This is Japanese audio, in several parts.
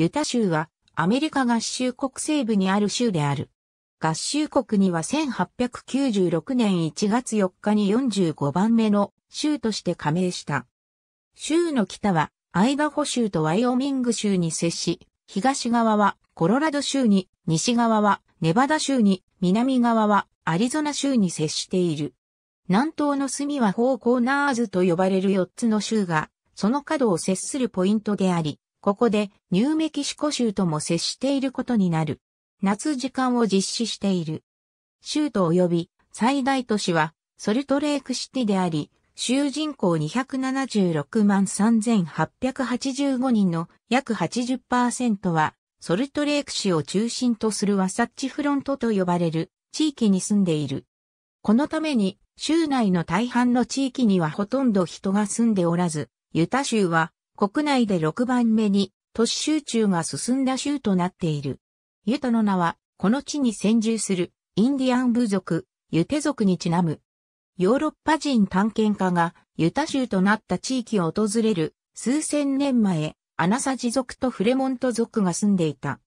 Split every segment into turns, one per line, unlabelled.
ユタ州はアメリカ合衆国西部にある州である。合衆国には1896年1月4日に45番目の州として加盟した。州の北はアイダホ州とワイオミング州に接し、東側はコロラド州に、西側はネバダ州に、南側はアリゾナ州に接している。南東の隅はフォーコーナーズと呼ばれる4つの州が、その角を接するポイントであり、ここでニューメキシコ州とも接していることになる。夏時間を実施している。州都及び最大都市はソルトレークシティであり、州人口276万3885人の約80%はソルトレーク市を中心とするワサッチフロントと呼ばれる地域に住んでいる。このために州内の大半の地域にはほとんど人が住んでおらず、ユタ州は国内で6番目に都市集中が進んだ州となっている。ユタの名は、この地に先住するインディアン部族、ユテ族にちなむ。ヨーロッパ人探検家がユタ州となった地域を訪れる数千年前、アナサジ族とフレモント族が住んでいた。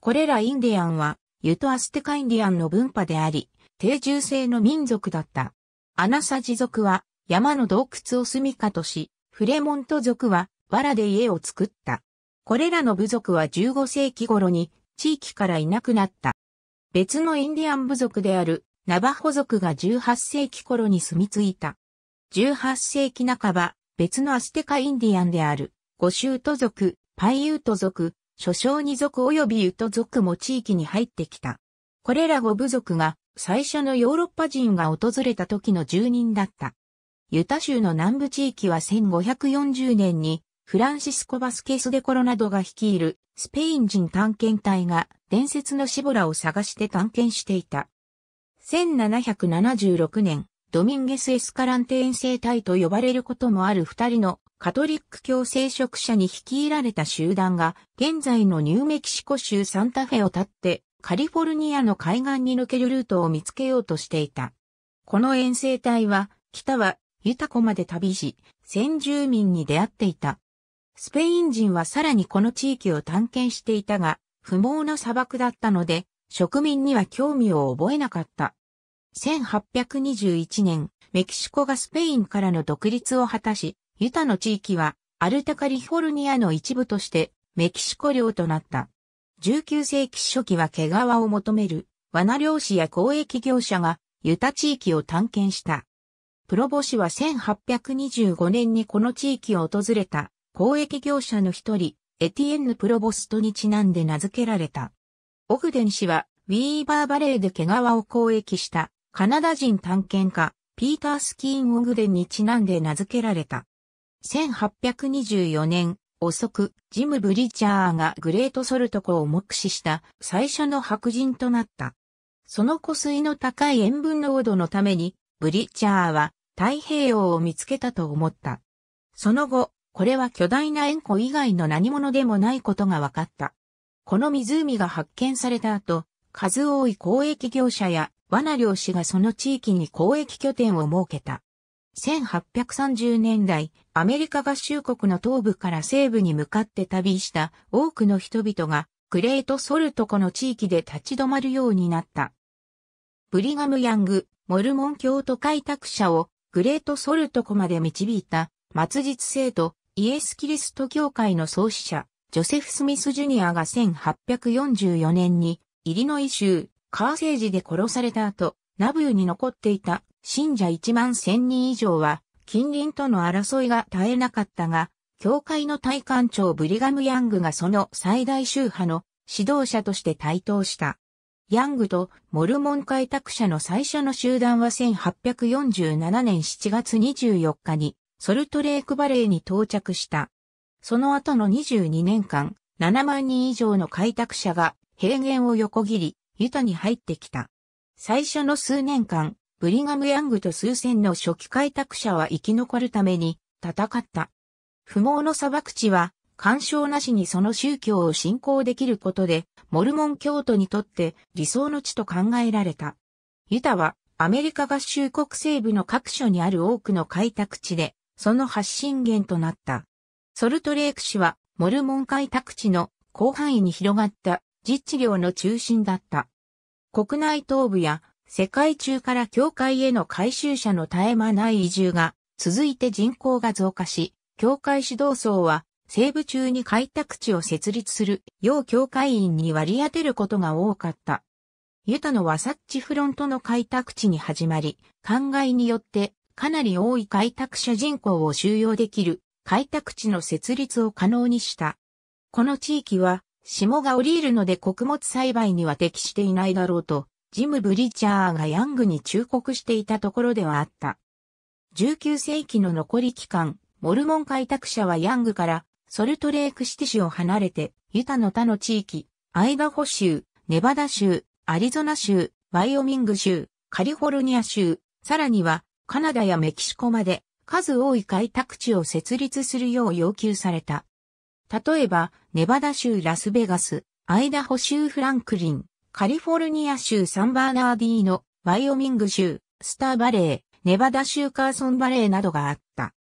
これらインディアンは、ユトアステカインディアンの文化であり、定住性の民族だった。アナサジ族は山の洞窟を住みかとし、フレモント族は藁で家を作った。これらの部族は15世紀頃に地域からいなくなった。別のインディアン部族であるナバホ族が18世紀頃に住み着いた。18世紀半ば、別のアステカインディアンであるゴシュート族、パイユート族、諸将二族及びユト族も地域に入ってきた。これら5部族が最初のヨーロッパ人が訪れた時の住人だった。ユタ州の南部地域は1540年にフランシスコ・バスケス・デ・コロなどが率いるスペイン人探検隊が伝説のシボラを探して探検していた。1776年、ドミンゲス・エスカランテ遠征隊と呼ばれることもある二人のカトリック教聖職者に率いられた集団が現在のニューメキシコ州サンタフェを立ってカリフォルニアの海岸に抜けるルートを見つけようとしていた。この遠征隊は北はユタコまで旅し先住民に出会っていた。スペイン人はさらにこの地域を探検していたが、不毛な砂漠だったので、植民には興味を覚えなかった。1821年、メキシコがスペインからの独立を果たし、ユタの地域はアルタカリフォルニアの一部としてメキシコ領となった。19世紀初期は毛皮を求める罠漁師や交易業者がユタ地域を探検した。プロボ氏は1825年にこの地域を訪れた交易業者の一人、エティエンヌ・プロボストにちなんで名付けられた。オグデン氏は、ウィーバーバレーで毛皮を交易したカナダ人探検家、ピーター・スキーン・オグデンにちなんで名付けられた。1824年、遅く、ジム・ブリチャーがグレート・ソルト湖を目視した最初の白人となった。その湖水の高い塩分濃度のために、ブリチャーは太平洋を見つけたと思った。その後、これは巨大な塩湖以外の何者でもないことが分かった。この湖が発見された後、数多い交易業者や罠漁師がその地域に交易拠点を設けた。1830年代、アメリカ合衆国の東部から西部に向かって旅した多くの人々が、グレートソルト湖の地域で立ち止まるようになった。ブリガム・ヤング、モルモン教徒開拓者をグレートソルト湖まで導いた、末日生徒、イエス・キリスト教会の創始者、ジョセフ・スミス・ジュニアが1844年に、イリノイ州、カーセージで殺された後、ナブユに残っていた信者1万1000人以上は、近隣との争いが絶えなかったが、教会の大官長ブリガム・ヤングがその最大宗派の指導者として台頭した。ヤングとモルモン開拓者の最初の集団は1847年7月24日にソルトレークバレーに到着した。その後の22年間、7万人以上の開拓者が平原を横切り、ユタに入ってきた。最初の数年間、ブリガム・ヤングと数千の初期開拓者は生き残るために戦った。不毛の砂漠地は、干渉なしにその宗教を信仰できることで、モルモン教徒にとって理想の地と考えられた。ユタは、アメリカ合衆国西部の各所にある多くの開拓地で、その発信源となった。ソルトレーク市は、モルモン開拓地の広範囲に広がった実地領の中心だった。国内東部や世界中から教会への回収者の絶え間ない移住が続いて人口が増加し、教会指導層は西部中に開拓地を設立する要教会員に割り当てることが多かった。ユタのワサッチフロントの開拓地に始まり、灌えによってかなり多い開拓者人口を収容できる開拓地の設立を可能にした。この地域は霜が降りるので穀物栽培には適していないだろうと、ジム・ブリチャーがヤングに忠告していたところではあった。19世紀の残り期間、モルモン開拓者はヤングからソルトレークシティ市を離れて、ユタの他の地域、アイダホ州、ネバダ州、アリゾナ州、ワイオミング州、カリフォルニア州、さらにはカナダやメキシコまで数多い開拓地を設立するよう要求された。例えば、ネバダ州ラスベガス、アイダホ州フランクリン、カリフォルニア州サンバーナーディーノ、ワイオミング州、スターバレー、ネバダ州カーソンバレーなどがあった。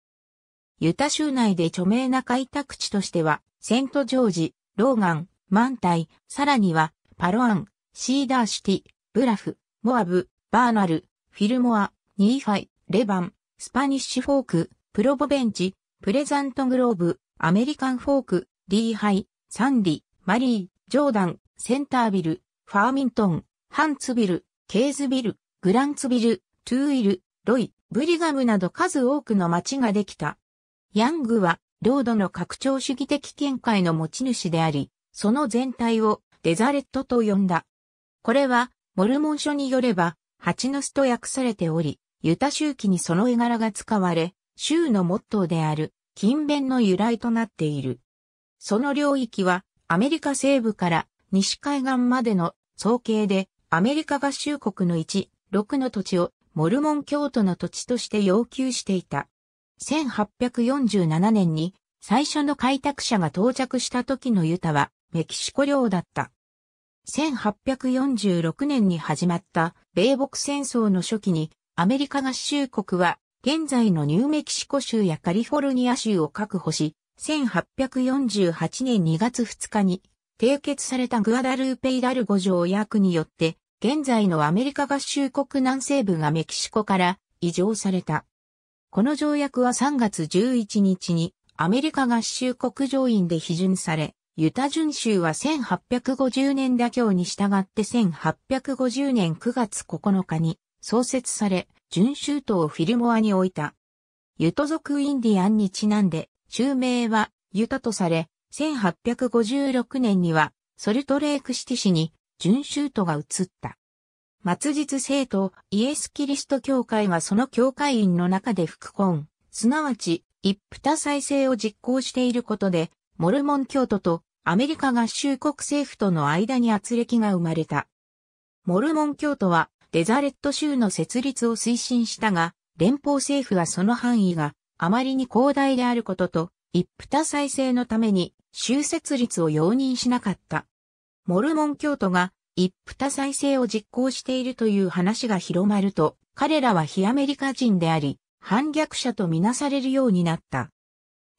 ユタ州内で著名な開拓地としては、セントジョージ、ローガン、マンタイ、さらには、パロアン、シーダーシティ、ブラフ、モアブ、バーナル、フィルモア、ニーファイ、レバン、スパニッシュフォーク、プロボベンチ、プレザントグローブ、アメリカンフォーク、リーハイ、サンディ、マリー、ジョーダン、センタービル、ファーミントン、ハンツビル、ケーズビル、グランツビル、トゥーイル、ロイ、ブリガムなど数多くの町ができた。ヤングは、領土の拡張主義的見解の持ち主であり、その全体をデザレットと呼んだ。これは、モルモン書によれば、蜂の巣と訳されており、ユタ州旗にその絵柄が使われ、州のモットーである勤勉の由来となっている。その領域はアメリカ西部から西海岸までの総計でアメリカ合衆国の1、6の土地をモルモン教徒の土地として要求していた。1847年に最初の開拓者が到着した時のユタはメキシコ領だった。1846年に始まった米北戦争の初期にアメリカ合衆国は、現在のニューメキシコ州やカリフォルニア州を確保し、1848年2月2日に、締結されたグアダルーペイダルゴ条約によって、現在のアメリカ合衆国南西部がメキシコから移譲された。この条約は3月11日にアメリカ合衆国上院で批准され、ユタ準州は1850年妥協に従って1850年9月9日に創設され、準州都をフィルモアに置いた。ユト族インディアンにちなんで、州名はユタとされ、1856年にはソルトレークシティ市に準州都が移った。末日聖徒イエス・キリスト教会はその教会員の中で復婚、すなわち一夫多妻制を実行していることで、モルモン教徒とアメリカ合衆国政府との間に圧力が生まれた。モルモン教徒はレザレット州の設立を推進したが、連邦政府はその範囲があまりに広大であることと、一夫多妻制のために州設立を容認しなかった。モルモン教徒が一夫多妻制を実行しているという話が広まると、彼らは非アメリカ人であり、反逆者とみなされるようになった。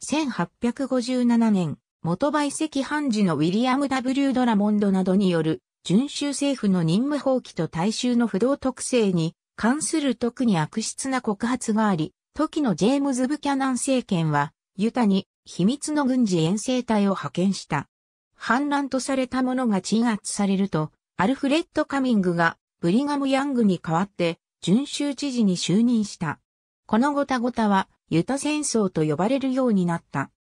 1857年、元売席判事のウィリアム・ W・ ドラモンドなどによる遵州政府の任務放棄と大衆の不動特性に関する特に悪質な告発があり、時のジェームズ・ブキャナン政権は、ユタに秘密の軍事遠征隊を派遣した。反乱とされた者が鎮圧されると、アルフレッド・カミングがブリガム・ヤングに代わって、準州知事に就任した。このごたごたは、ユタ戦争と呼ばれるようになった。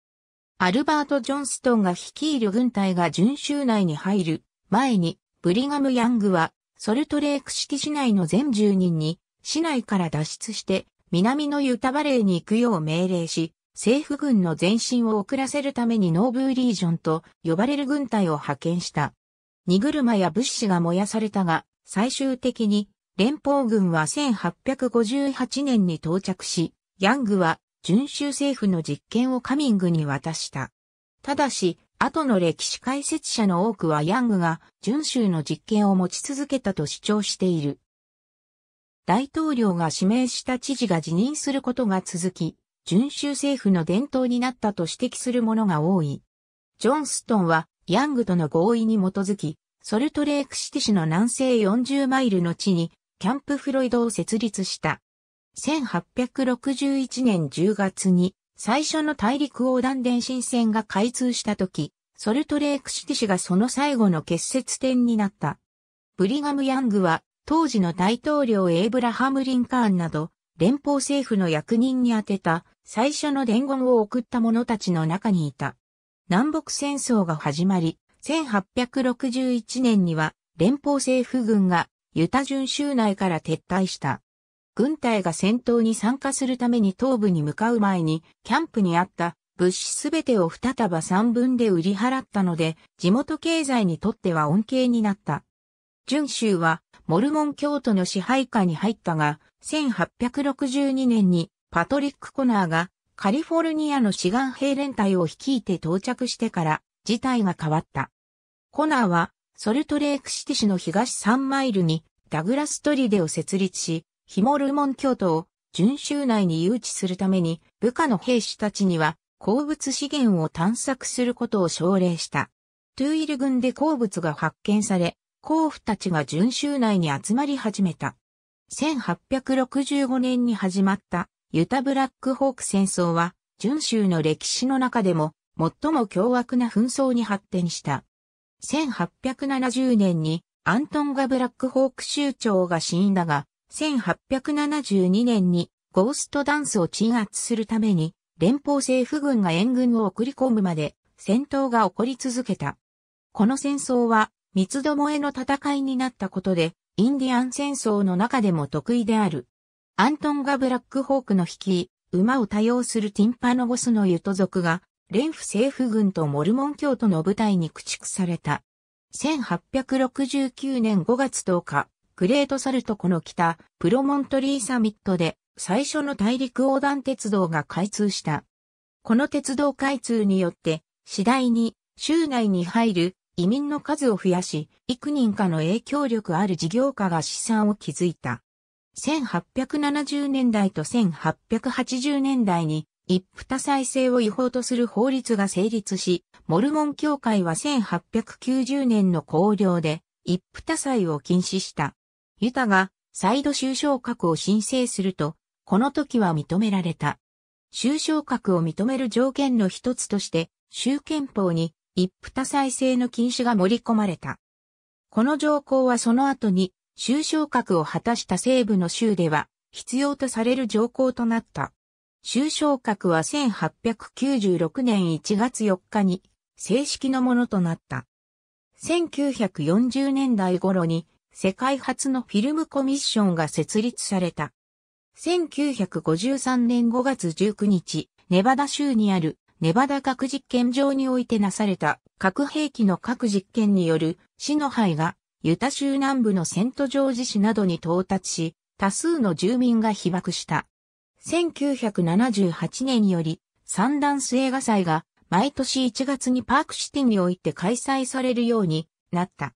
アルバート・ジョンストンが率いる軍隊が準州内に入る前に、ブリガム・ヤングは、ソルトレーク式市内の全住人に、市内から脱出して、南のユタバレーに行くよう命令し、政府軍の前進を遅らせるためにノーブーリージョンと呼ばれる軍隊を派遣した。荷車や物資が燃やされたが、最終的に連邦軍は1858年に到着し、ヤングは遵州政府の実権をカミングに渡した。ただし、後の歴史解説者の多くはヤングが準州の実権を持ち続けたと主張している。大統領が指名した知事が辞任することが続き、準州政府の伝統になったと指摘する者が多い。ジョンストンはヤングとの合意に基づき、ソルトレークシティ市の南西40マイルの地にキャンプフロイドを設立した。1861年10月に最初の大陸横断電信線が開通した時、ソルトレークシティ市がその最後の結節点になった。ブリガム・ヤングは、当時の大統領エイブラハム・リンカーンなど、連邦政府の役人に宛てた最初の伝言を送った者たちの中にいた。南北戦争が始まり、1861年には連邦政府軍がユタ準州内から撤退した。軍隊が戦闘に参加するために東部に向かう前に、キャンプにあった物資すべてを再束3分で売り払ったので、地元経済にとっては恩恵になった。準州は、モルモン教徒の支配下に入ったが、1862年にパトリック・コナーがカリフォルニアの志願兵連隊を率いて到着してから事態が変わった。コナーはソルトレークシティ市の東3マイルにダグラストリデを設立し、ヒモルモン教徒を巡州内に誘致するために部下の兵士たちには鉱物資源を探索することを奨励した。トゥーイル軍で鉱物が発見され、鉱夫たちが巡州内に集まり始めた。1865年に始まったユタブラックホーク戦争は、巡州の歴史の中でも最も凶悪な紛争に発展した。1870年にアントン・ガ・ブラックホーク州長が死んだが、1872年にゴーストダンスを鎮圧するために連邦政府軍が援軍を送り込むまで戦闘が起こり続けた。この戦争は三つどもえの戦いになったことでインディアン戦争の中でも得意である。アントンガ・ブラックホークの率い、馬を多用するティンパノゴスのユト族が、連府政府軍とモルモン教徒の部隊に駆逐された。1869年5月10日、グレートサルト湖の北、プロモントリーサミットで最初の大陸横断鉄道が開通した。この鉄道開通によって、次第に州内に入る移民の数を増やし、幾人かの影響力ある事業家が資産を築いた。1870年代と1880年代に一夫多妻制を違法とする法律が成立し、モルモン協会は1890年の公領で一夫多妻を禁止した。ユタが再度収賞格を申請すると、この時は認められた。収賞格を認める条件の一つとして、州憲法に一夫多妻制の禁止が盛り込まれた。この条項はその後に、収賞格を果たした西部の州では、必要とされる条項となった。収賞格は1896年1月4日に、正式のものとなった。1940年代頃に、世界初のフィルムコミッションが設立された。1953年5月19日、ネバダ州にあるネバダ核実験場においてなされた核兵器の核実験による死の灰がユタ州南部のセントジョージ市などに到達し、多数の住民が被爆した。1978年により、サンダンス映画祭が毎年1月にパークシティにおいて開催されるようになった。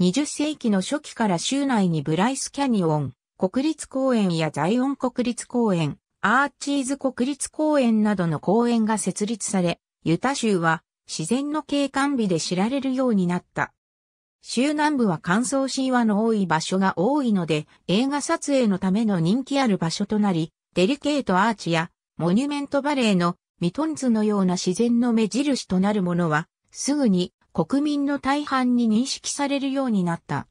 20世紀の初期から州内にブライスキャニオン、国立公園やザイオン国立公園、アーチーズ国立公園などの公園が設立され、ユタ州は自然の景観美で知られるようになった。州南部は乾燥神話の多い場所が多いので、映画撮影のための人気ある場所となり、デリケートアーチやモニュメントバレーのミトンズのような自然の目印となるものは、すぐに国民の大半に認識されるようになった。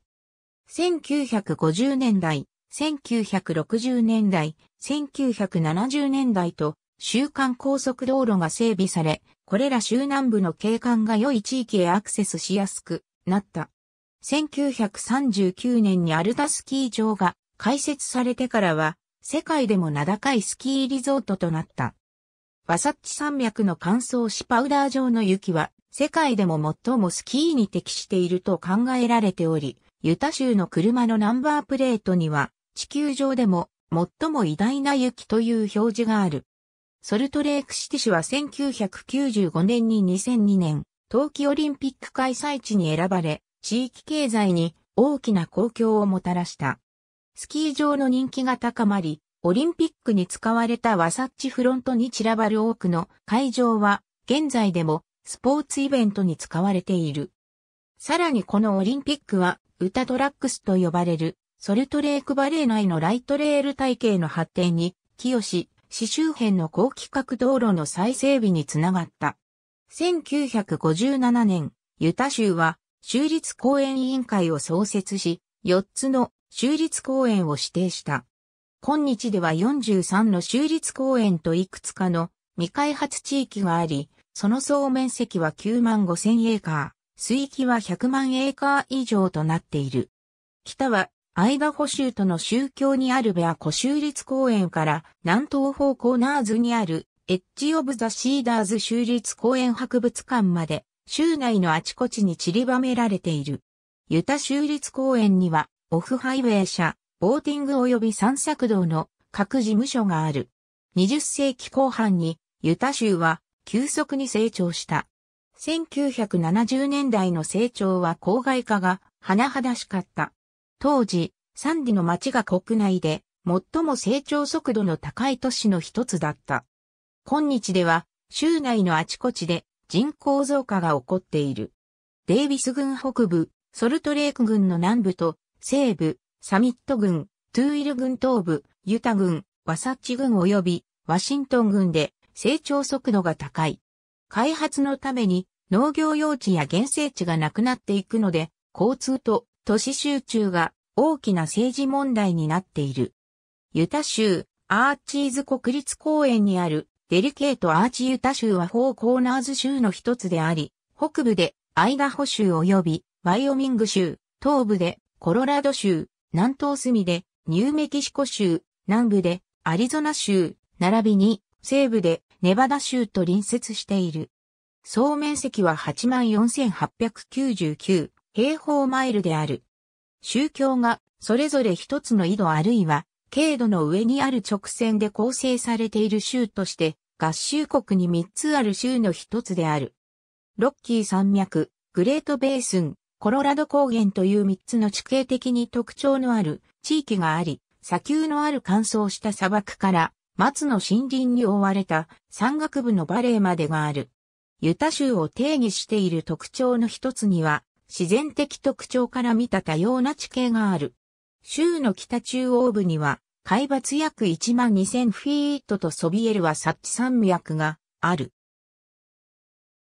1950年代、1960年代、1970年代と、週間高速道路が整備され、これら州南部の景観が良い地域へアクセスしやすくなった。1939年にアルタスキー場が開設されてからは、世界でも名高いスキーリゾートとなった。ワサッチ山脈の乾燥しパウダー状の雪は世界でも最もスキーに適していると考えられており、ユタ州の車のナンバープレートには、地球上でも最も偉大な雪という表示がある。ソルトレークシティ市は1995年に2002年、冬季オリンピック開催地に選ばれ、地域経済に大きな公共をもたらした。スキー場の人気が高まり、オリンピックに使われたワサッチフロントに散らばる多くの会場は、現在でもスポーツイベントに使われている。さらにこのオリンピックは、ウタトラックスと呼ばれる、ソルトレークバレー内のライトレール体系の発展に、清し、市周辺の高規格道路の再整備につながった。1957年、ユタ州は、州立公園委員会を創設し、4つの州立公園を指定した。今日では43の州立公園といくつかの未開発地域があり、その総面積は9万5千エーカー、水域は100万エーカー以上となっている。北は、アイダホ州との宗教にあるベア湖州立公園から南東方向ナーズにあるエッジオブザシーダーズ州立公園博物館まで州内のあちこちに散りばめられている。ユタ州立公園にはオフハイウェイ車、ボーティング及び散策道の各事務所がある。20世紀後半にユタ州は急速に成長した。1970年代の成長は郊外化が甚だしかった。当時、サンディの町が国内で最も成長速度の高い都市の一つだった。今日では州内のあちこちで人口増加が起こっている。デイビス郡北部、ソルトレーク郡の南部と西部、サミット郡、トゥーイル郡東部、ユタ郡、ワサッチ郡及びワシントン郡で成長速度が高い。開発のために農業用地や原生地がなくなっていくので、交通と都市集中が大きな政治問題になっている。ユタ州アーチーズ国立公園にあるデリケートアーチユタ州はフォーコーナーズ州の一つであり、北部でアイダホ州及びワイオミング州、東部でコロラド州、南東隅でニューメキシコ州、南部でアリゾナ州、並びに西部でネバダ州と隣接している。総面積は84,899平方マイルである。宗教がそれぞれ一つの緯度あるいは経度の上にある直線で構成されている州として、合衆国に三つある州の一つである。ロッキー山脈、グレートベースン、コロラド高原という三つの地形的に特徴のある地域があり、砂丘のある乾燥した砂漠から松の森林に覆われた山岳部のバレーまでがある。ユタ州を定義している特徴の一つには、自然的特徴から見た多様な地形がある。州の北中央部には、海抜約1万2000フィートとそびえるはサッチ山脈がある。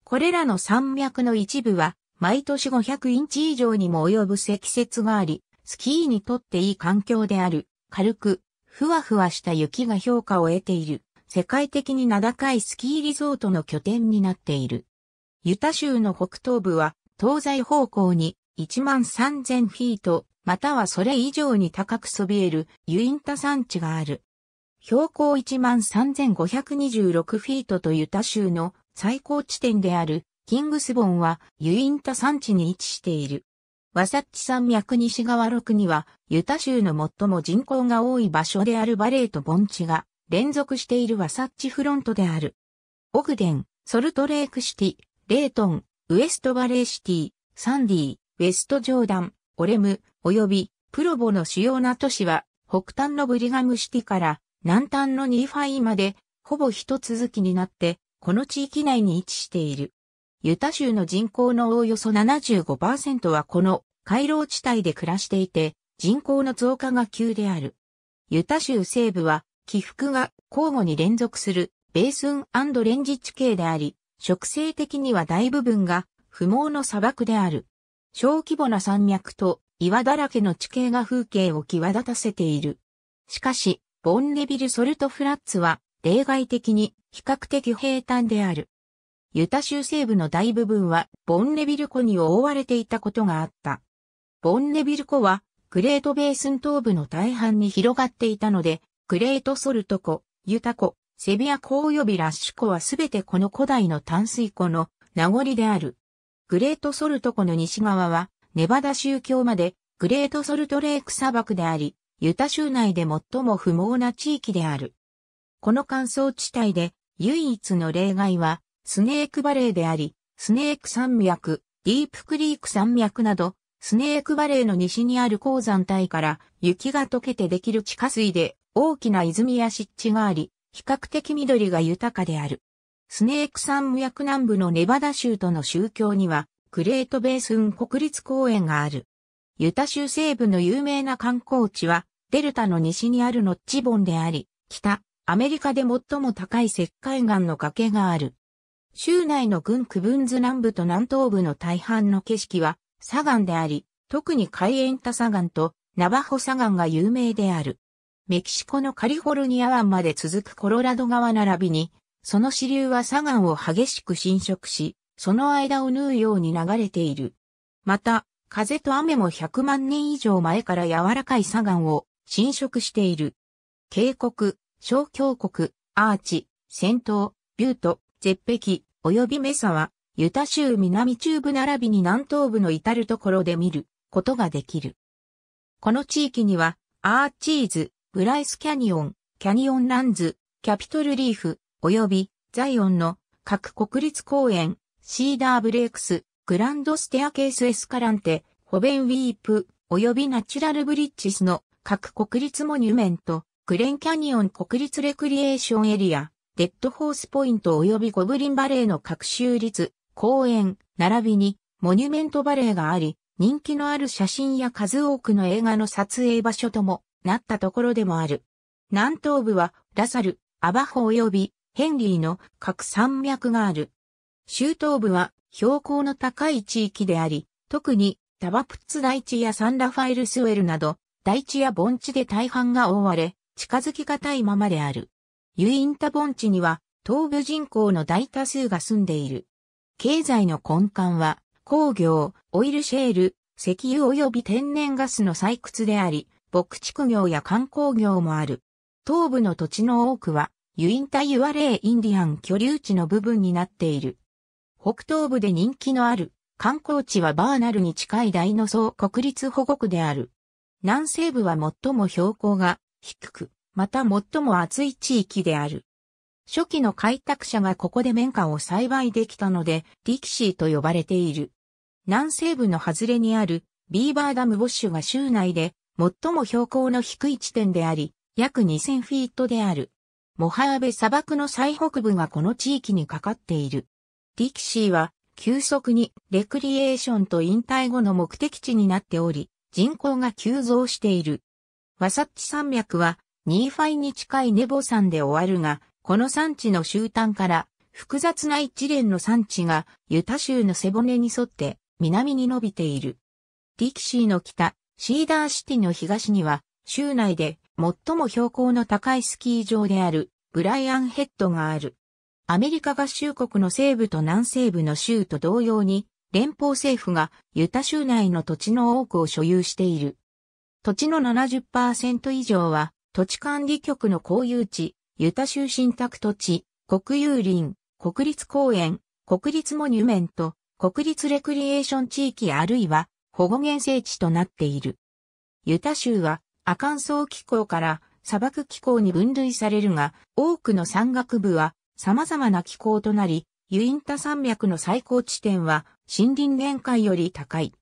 これらの山脈の一部は、毎年500インチ以上にも及ぶ積雪があり、スキーにとっていい環境である、軽く、ふわふわした雪が評価を得ている、世界的に名高いスキーリゾートの拠点になっている。ユタ州の北東部は、東西方向に1万3000フィート、またはそれ以上に高くそびえるユインタ山地がある。標高1万3526フィートとユタ州の最高地点であるキングスボンはユインタ山地に位置している。ワサッチ山脈西側6には、ユタ州の最も人口が多い場所であるバレーと盆地が連続しているワサッチフロントである。オグデン、ソルトレークシティ、レートン、ウエストバレーシティ、サンディ、ウエストジョーダン、オレム、及びプロボの主要な都市は、北端のブリガムシティから南端のニーファイまで、ほぼ一続きになって、この地域内に位置している。ユタ州の人口のおおよそ75%はこの回廊地帯で暮らしていて、人口の増加が急である。ユタ州西部は起伏が交互に連続するベースンレンジ地形であり、植生的には大部分が不毛の砂漠である。小規模な山脈と岩だらけの地形が風景を際立たせている。しかし、ボンネビル・ソルト・フラッツは例外的に比較的平坦である。ユタ州西部の大部分はボンネビル湖に覆われていたことがあった。ボンネビル湖はグレートベースン東部の大半に広がっていたので、グレートソルト湖、ユタ湖、セビア湖及びラッシュ湖はすべてこの古代の淡水湖の名残である。グレートソルト湖の西側は、ネバダ州境までグレートソルトレーク砂漠であり、ユタ州内で最も不毛な地域である。この乾燥地帯で唯一の例外は、スネークバレーであり、スネーク山脈、ディープクリーク山脈など、スネークバレーの西にある鉱山帯から雪が溶けてできる地下水で大きな泉や湿地があり、比較的緑が豊かである。スネーク山脈南部のネバダ州との宗教には、グレートベースン国立公園がある。ユタ州西部の有名な観光地は、デルタの西にあるノッチボンであり、北、アメリカで最も高い石灰岩の崖がある。州内の軍区分図南部と南東部の大半の景色は砂岩であり、特に海塩田砂岩とナバホ砂岩が有名である。メキシコのカリフォルニア湾まで続くコロラド川並びに、その支流は砂岩を激しく侵食し、その間を縫うように流れている。また、風と雨も100万年以上前から柔らかい砂岩を侵食している。渓谷、小峡谷、アーチ、戦闘、ビュート、絶壁、及びメサは、ユタ州南中部並びに南東部の至るところで見ることができる。この地域には、アーチーズ、ブライスキャニオン、キャニオンランズ、キャピトルリーフ、及びザイオンの各国立公園、シーダーブレイクス、グランドステアケースエスカランテ、ホベンウィープ、及びナチュラルブリッジスの各国立モニュメント、グレンキャニオン国立レクリエーションエリア、デッドホースポイント及びゴブリンバレーの各州立、公園、並びに、モニュメントバレーがあり、人気のある写真や数多くの映画の撮影場所ともなったところでもある。南東部はラサル、アバホ及びヘンリーの各山脈がある。州東部は標高の高い地域であり、特にタバプッツ大地やサンラファイルスウェルなど、大地や盆地で大半が覆われ、近づきがたいままである。ユインタ盆地には東部人口の大多数が住んでいる。経済の根幹は工業、オイルシェール、石油及び天然ガスの採掘であり、牧畜業や観光業もある。東部の土地の多くはユインタユアレイインディアン居留地の部分になっている。北東部で人気のある観光地はバーナルに近い大の層国立保護区である。南西部は最も標高が低く、また最も暑い地域である。初期の開拓者がここで綿花を栽培できたので、リキシーと呼ばれている。南西部の外れにあるビーバーダムボッシュが州内で最も標高の低い地点であり、約2000フィートである。モハーベ砂漠の最北部がこの地域にかかっている。リキシーは急速にレクリエーションと引退後の目的地になっており、人口が急増している。ワサッチ山脈はニーファイに近いネボ山で終わるが、この山地の終端から複雑な一連の山地がユタ州の背骨に沿って南に伸びている。ディキシーの北、シーダーシティの東には州内で最も標高の高いスキー場であるブライアンヘッドがある。アメリカ合衆国の西部と南西部の州と同様に連邦政府がユタ州内の土地の多くを所有している。土地の70%以上は土地管理局の公有地、ユタ州信託土地、国有林、国立公園、国立モニュメント、国立レクリエーション地域あるいは保護原生地となっている。ユタ州はア寒層気候から砂漠気候に分類されるが、多くの山岳部は様々な気候となり、ユインタ山脈の最高地点は森林限界より高い。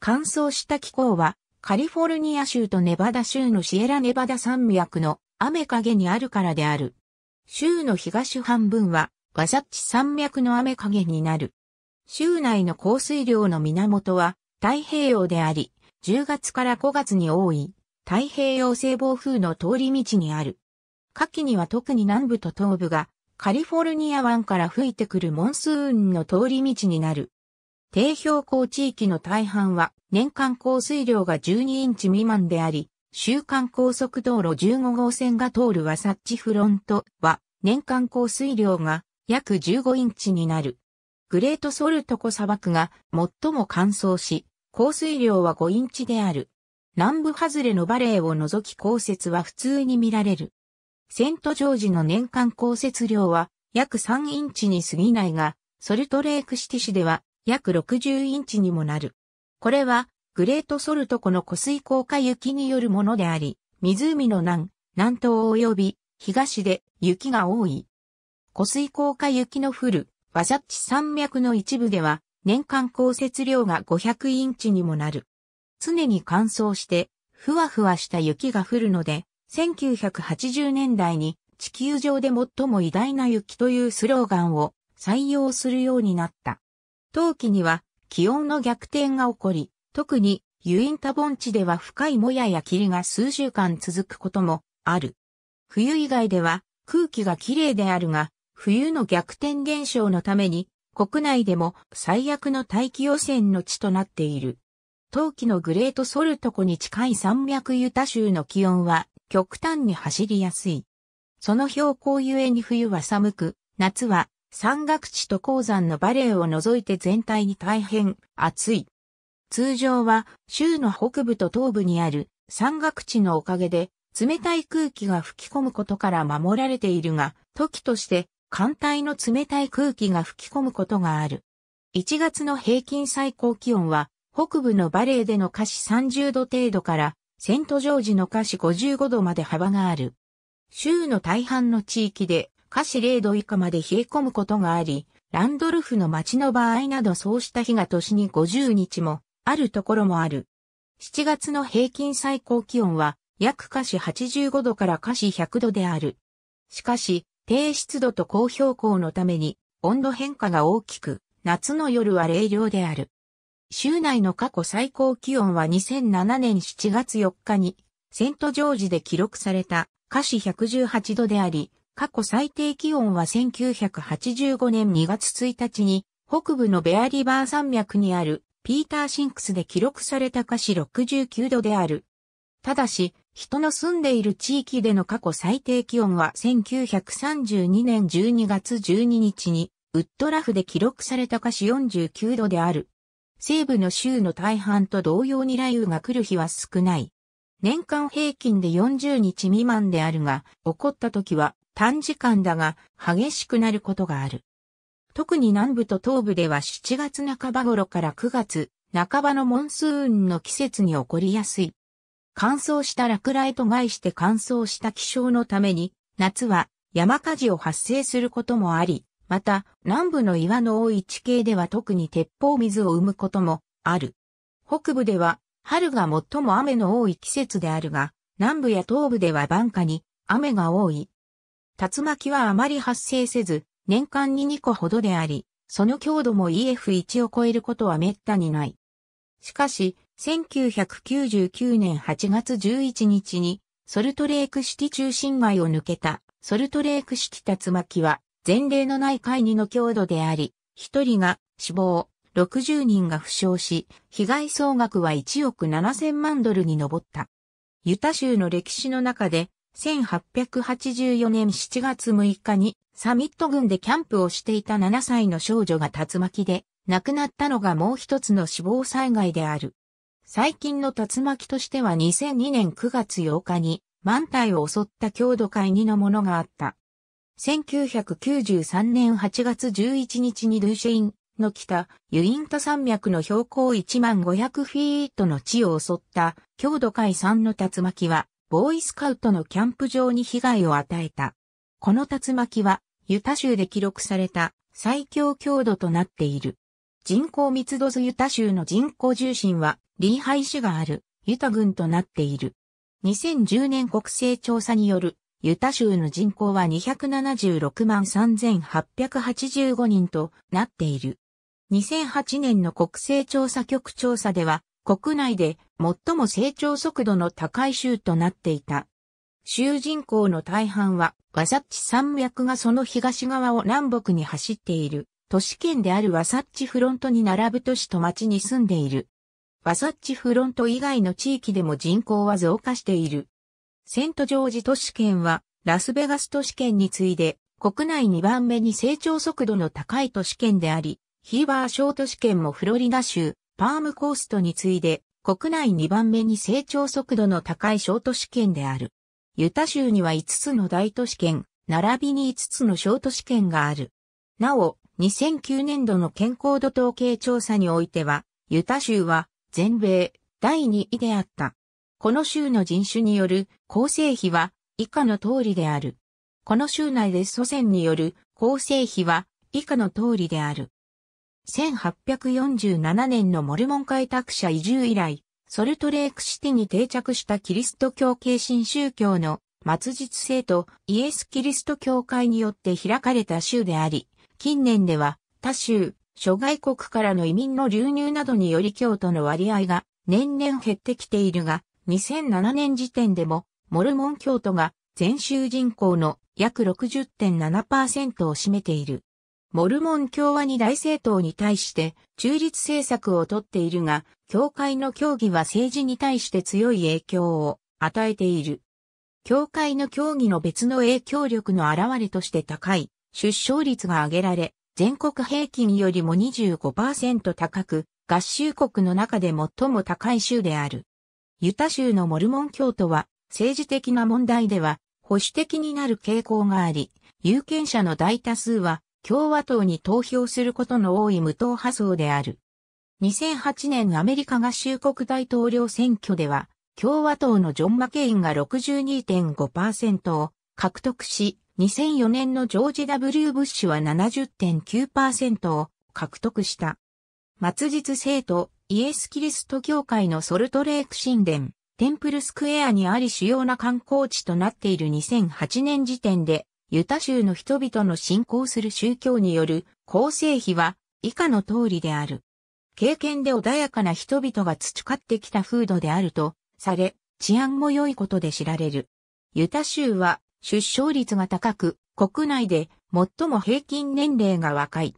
乾燥した気候はカリフォルニア州とネバダ州のシエラネバダ山脈の雨影にあるからである。州の東半分はワサッチ山脈の雨影になる。州内の降水量の源は太平洋であり、10月から5月に多い太平洋西暴風の通り道にある。夏季には特に南部と東部がカリフォルニア湾から吹いてくるモンスーンの通り道になる。低標高地域の大半は年間降水量が12インチ未満であり、週間高速道路15号線が通るワサッチフロントは、年間降水量が約15インチになる。グレートソルトコ砂漠が最も乾燥し、降水量は5インチである。南部外れのバレーを除き降雪は普通に見られる。セントジョージの年間降雪量は約3インチに過ぎないが、ソルトレークシティ市では約60インチにもなる。これは、グレートソルト湖の湖水降下雪によるものであり、湖の南、南東及び東で雪が多い。湖水降下雪の降る、ワザッチ山脈の一部では、年間降雪量が500インチにもなる。常に乾燥して、ふわふわした雪が降るので、1980年代に地球上で最も偉大な雪というスローガンを採用するようになった。冬季には気温の逆転が起こり、特にユインタ盆地では深いもやや霧が数週間続くこともある。冬以外では空気が綺麗であるが、冬の逆転現象のために国内でも最悪の大気汚染の地となっている。冬季のグレートソルト湖に近い山脈ユタ州の気温は極端に走りやすい。その標高ゆえに冬は寒く、夏は山岳地と鉱山のバレーを除いて全体に大変暑い。通常は州の北部と東部にある山岳地のおかげで冷たい空気が吹き込むことから守られているが、時として寒帯の冷たい空気が吹き込むことがある。1月の平均最高気温は北部のバレーでの下氏30度程度からセントジョージの華氏55度まで幅がある。州の大半の地域で華氏0度以下まで冷え込むことがあり、ランドルフの町の場合などそうした日が年に50日もあるところもある。7月の平均最高気温は約華氏85度から華氏100度である。しかし、低湿度と高標高のために温度変化が大きく、夏の夜は冷涼である。州内の過去最高気温は2007年7月4日にセントジョージで記録された華氏118度であり、過去最低気温は1985年2月1日に、北部のベアリバー山脈にあるピーターシンクスで記録された華氏69度である。ただし、人の住んでいる地域での過去最低気温は1932年12月12日にウッドラフで記録された華氏49度である。西部の州の大半と同様に雷雨が来る日は少ない。年間平均で40日未満であるが、起こった時は短時間だが激しくなることがある。特に南部と東部では7月半ば頃から9月半ばのモンスーンの季節に起こりやすい。乾燥した落雷と害して乾燥した気象のために、夏は山火事を発生することもあり、また南部の岩の多い地形では特に鉄砲水を生むこともある。北部では春が最も雨の多い季節であるが、南部や東部では晩夏に雨が多い。竜巻はあまり発生せず、年間に2個ほどであり、その強度も EF1 を超えることは滅多にない。しかし、1999年8月11日に、ソルトレークシティ中心街を抜けた、ソルトレークシティ竜巻は、前例のない会議の強度であり、1人が死亡、60人が負傷し、被害総額は1億7000万ドルに上った。ユタ州の歴史の中で1884年7月6日にサミット軍でキャンプをしていた7歳の少女が竜巻で亡くなったのがもう一つの死亡災害である。最近の竜巻としては2002年9月8日に満体を襲った郷土階2のものがあった。1993年8月11日にルーシェインの北、ユインタ山脈の標高1万500フィートの地を襲った郷土階3の竜巻はボーイスカウトのキャンプ場に被害を与えた。この竜巻は、ユタ州で記録された最強強度となっている。人口密度図ユタ州の人口重心は、リーハイ市がある、ユタ郡となっている。2010年国勢調査による、ユタ州の人口は276万3885人となっている。2008年の国勢調査局調査では、国内で最も成長速度の高い州となっていた。州人口の大半は、ワサッチ山脈がその東側を南北に走っている、都市圏であるワサッチフロントに並ぶ都市と町に住んでいる。ワサッチフロント以外の地域でも人口は増加している。セントジョージ都市圏は、ラスベガス都市圏に次いで、国内2番目に成長速度の高い都市圏であり、ヒーバー小都市圏もフロリダ州、パームコーストに次いで、国内2番目に成長速度の高い小都市圏である。ユタ州には5つの大都市圏、並びに5つの小都市圏がある。なお、2009年度の健康度統計調査においては、ユタ州は全米第2位であった。この州の人種による構成比は以下の通りである。この州内で祖先による構成比は以下の通りである。1847年のモルモン開拓者移住以来、ソルトレークシティに定着したキリスト教系新宗教の末日生とイエス・キリスト教会によって開かれた州であり、近年では他州、諸外国からの移民の流入などにより京都の割合が年々減ってきているが、2007年時点でもモルモン教徒が全州人口の約60.7%を占めている。モルモン共和に大政党に対して中立政策をとっているが、教会の教義は政治に対して強い影響を与えている。教会の教義の別の影響力の現れとして高い出生率が上げられ、全国平均よりも25%高く、合衆国の中で最も高い州である。ユタ州のモルモン教徒は政治的な問題では保守的になる傾向があり、有権者の大多数は共和党に投票することの多い無党派層である。2008年アメリカ合衆国大統領選挙では、共和党のジョン・マケインが62.5%を獲得し、2004年のジョージ・ W・ ブッシュは70.9%を獲得した。末日生徒、イエス・キリスト教会のソルトレーク神殿、テンプルスクエアにあり主要な観光地となっている2008年時点で、ユタ州の人々の信仰する宗教による構成比は以下の通りである。経験で穏やかな人々が培ってきた風土であるとされ、治安も良いことで知られる。ユタ州は出生率が高く、国内で最も平均年齢が若い。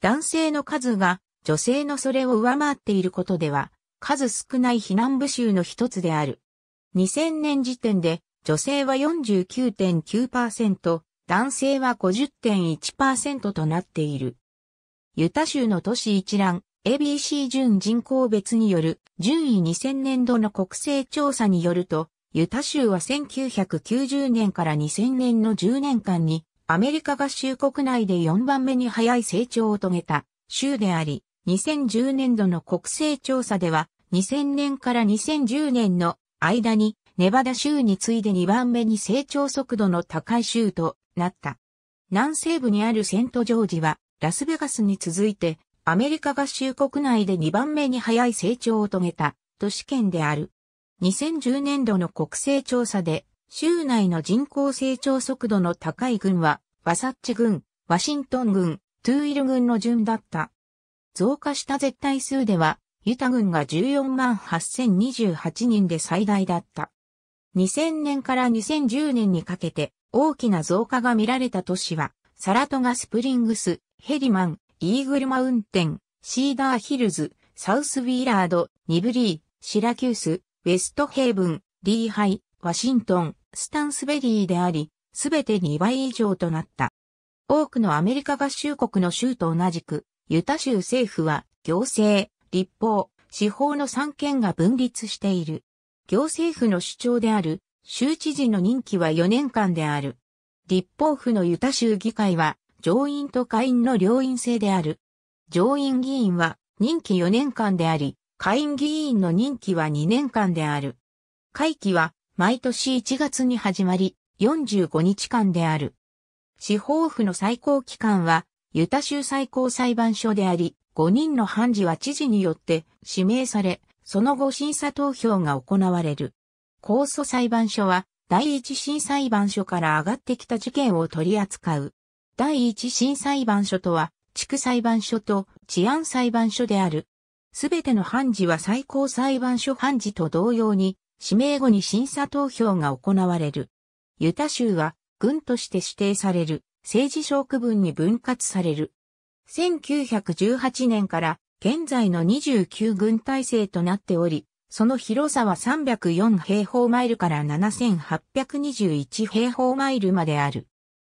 男性の数が女性のそれを上回っていることでは、数少ない避難部州の一つである。2000年時点で女性は49.9%、男性は50.1%となっている。ユタ州の都市一覧、ABC 準人口別による順位2000年度の国勢調査によると、ユタ州は1990年から2000年の10年間にアメリカ合衆国内で4番目に早い成長を遂げた州であり、2010年度の国勢調査では2000年から2010年の間にネバダ州に次いで2番目に成長速度の高い州となった。南西部にあるセントジョージは、ラスベガスに続いて、アメリカ合衆国内で2番目に早い成長を遂げた都市圏である。2010年度の国勢調査で、州内の人口成長速度の高い軍は、ワサッチ軍、ワシントン軍、トゥーイル軍の順だった。増加した絶対数では、ユタ軍が14万8028人で最大だった。2000年から2010年にかけて大きな増加が見られた都市は、サラトガスプリングス、ヘリマン、イーグルマウンテン、シーダーヒルズ、サウスウィーラード、ニブリー、シラキュース、ウェストヘイブン、リーハイ、ワシントン、スタンスベリーであり、すべて2倍以上となった。多くのアメリカ合衆国の州と同じく、ユタ州政府は行政、立法、司法の三権が分立している。行政府の主張である、州知事の任期は4年間である。立法府のユタ州議会は、上院と下院の両院制である。上院議員は、任期4年間であり、下院議員の任期は2年間である。会期は、毎年1月に始まり、45日間である。司法府の最高機関は、ユタ州最高裁判所であり、5人の判事は知事によって指名され、その後審査投票が行われる。控訴裁判所は、第一審裁判所から上がってきた事件を取り扱う。第一審裁判所とは、地区裁判所と治安裁判所である。すべての判事は最高裁判所判事と同様に、指名後に審査投票が行われる。ユタ州は、軍として指定される、政治省区分に分割される。1918年から現在の29軍体制となっており、その広さは304平方マイルから7821平方マイルまである。